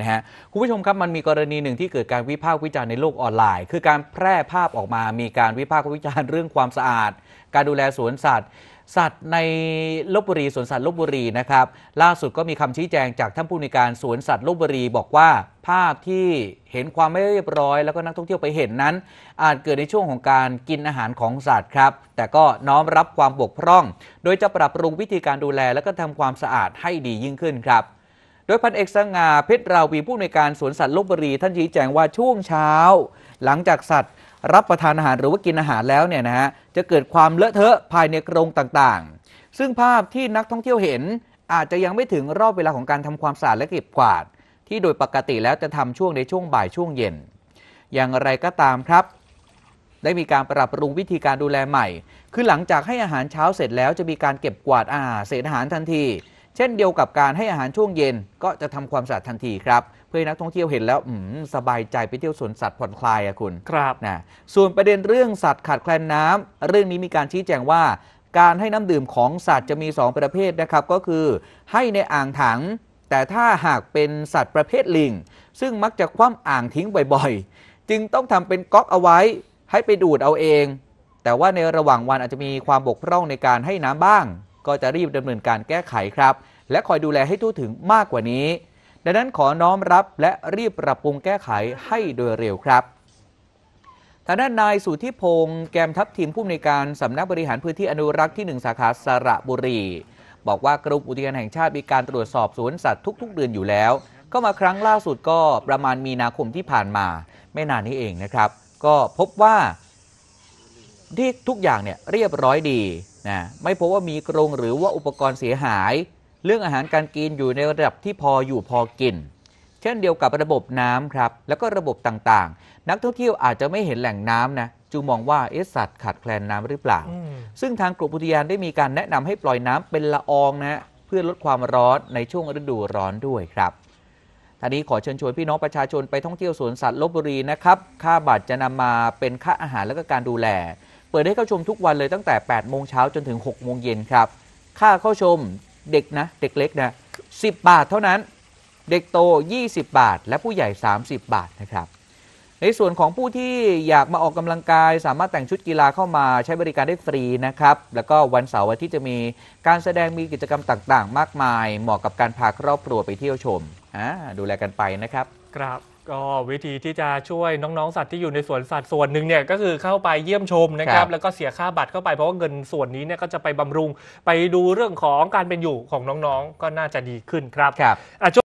นะฮะคุณผู้ชมครับมันมีกรณีหนึ่งที่เกิดการวิพากษ์วิจารณ์ในโลกออนไลน์ คือการแพร่ภาพออกมามีการวิพากษ์วิจารณ์เรื่องความสะอาด การดูแลสวนสัตว์ สัตว์ในลบบุรีสวนสัตว์ลบบุรีนะครับล่าสุดก็มีคำชี้แจงจากท่านผู้ในการสวนสัตว์ลบบุรีบอกว่าภาพที่เห็นความไม่เรียบร้อยแล้วก็นักท่องเที่ยวไปเห็นนั้น อาจเกิดในช่วงของการกินอาหารของสัตว์ครับแต่ก็น้อมรับความบกพร่อง โดยจะปรับปรุงวิธีการดูแลและก็ทำความสะอาดให้ดียิ่งขึ้นครับโดยพันเอกสง่าเพชรราวีผู้ในการสวนสัตว์ลบบุรีท่านชี้แจงว่าช่วงเช้า หลังจากสัตว์รับประทานอาหารหรือว่ากินอาหารแล้วเนี่ยนะฮะ จะเกิดความเลอะเทอะภายในกรงต่างๆ ซึ่งภาพที่นักท่องเที่ยวเห็นอาจจะยังไม่ถึงรอบเวลาของการทำความสะอาดและเก็บกวาด ที่โดยปกติแล้วจะทำช่วงในช่วงบ่ายช่วงเย็น อย่างไรก็ตามครับ ได้มีการปรับปรุงวิธีการดูแลใหม่ คือหลังจากให้อาหารเช้าเสร็จแล้วจะมีการเก็บกวาดอาหารเศษอาหารทันทีเช่นเดียวกับการให้อาหารช่วงเย็นก็จะทำความสะอาดทันทีครับ เพื่อนักท่องเที่ยวเห็นแล้วสบายใจไปเที่ยวสวนสัตว์ผ่อนคลายอะคุณครับนะส่วนประเด็นเรื่องสัตว์ขาดแคลนน้ำ เรื่องนี้มีการชี้แจงว่า การให้น้ำดื่มของสัตว์จะมี 2 ประเภทนะครับ ก็คือให้ในอ่างถัง แต่ถ้าหากเป็นสัตว์ประเภทลิงซึ่งมักจะคว่ำอ่างทิ้งบ่อยๆ จึงต้องทำเป็นก๊อกเอาไว้ให้ไปดูดเอาเอง แต่ว่าในระหว่างวันอาจจะมีความบกพร่องในการให้น้ำบ้าง ก็จะรีบดำเนินการแก้ไขครับและคอยดูแลให้ทั่วถึงมากกว่านี้ ดังนั้นขอน้อมรับและรีบปรับปรุงแก้ไขให้โดยเร็วครับทางด้านนายสุทธิพงศ์แกมทัพทีมผู้อำนวยการสำนักบริหารพื้นที่อนุรักษ์ที่ 1 สาขาสระบุรี บอกว่ากรุมอุทยานแห่งชาติมีการตรวจสอบสวนสัตว์ทุก ๆเดือนอยู่แล้ว ก็มาครั้งล่าสุดก็ประมาณมีนาคมที่ผ่านมา ไม่นานนี้เองนะครับ ก็พบว่าที่ทุกอย่างเนี่ยเรียบร้อยดีนะไม่พบว่ามีกรงหรือว่าอุปกรณ์เสียหายเรื่องอาหารการกินอยู่ในระดับที่พออยู่พอกิน เช่นเดียวกับระบบน้ำครับ แล้วก็ระบบต่างๆ นักท่องเที่ยวอาจจะไม่เห็นแหล่งน้ำนะจึงมองว่าเอสัตว์ขาดแคลนน้ำหรือเปล่า ซึ่งทางกรมอุทยานได้มีการแนะนำให้ปล่อยน้ำเป็นละอองนะ เพื่อลดความร้อนในช่วงฤดูร้อนด้วยครับท่านี้ขอเชิญชวนพี่น้องประชาชนไปท่องเที่ยวสวนสัตว์ลบบุรีนะครับ ค่าบัตรจะนำมาเป็นค่าอาหารและก็การดูแล เปิดให้เข้าชมทุกวันเลยตั้งแต่8โมงเช้าจนถึง6โมงเย็นครับ ค่าเข้าชมเด็กนะเด็กเล็กนะ10 บาทเท่านั้นเด็กโต 20 บาท และผู้ใหญ่ 30 บาทนะครับในส่วนของผู้ที่อยากมาออกกำลังกาย สามารถแต่งชุดกีฬาเข้ามาใช้บริการได้ฟรีนะครับ แล้วก็วันเสาร์วันที่จะมีการแสดงมีกิจกรรมต่างๆ มากมาย เหมาะกับการพาครอบครัวไปเที่ยวชม ดูแลกันไปนะครับครับก็วิธีที่จะช่วยน้อง ๆ สัตว์ที่อยู่ในสวนสัตว์ส่วนหนึ่งเนี่ยก็คือเข้าไปเยี่ยมชมนะครับ แล้วก็เสียค่าบัตรเข้าไปเพราะว่าเงินส่วนนี้เนี่ยก็จะไปบำรุงไปดูเรื่องของการเป็นอยู่ของน้อง ๆ ก็น่าจะดีขึ้นครับครับอ่ะ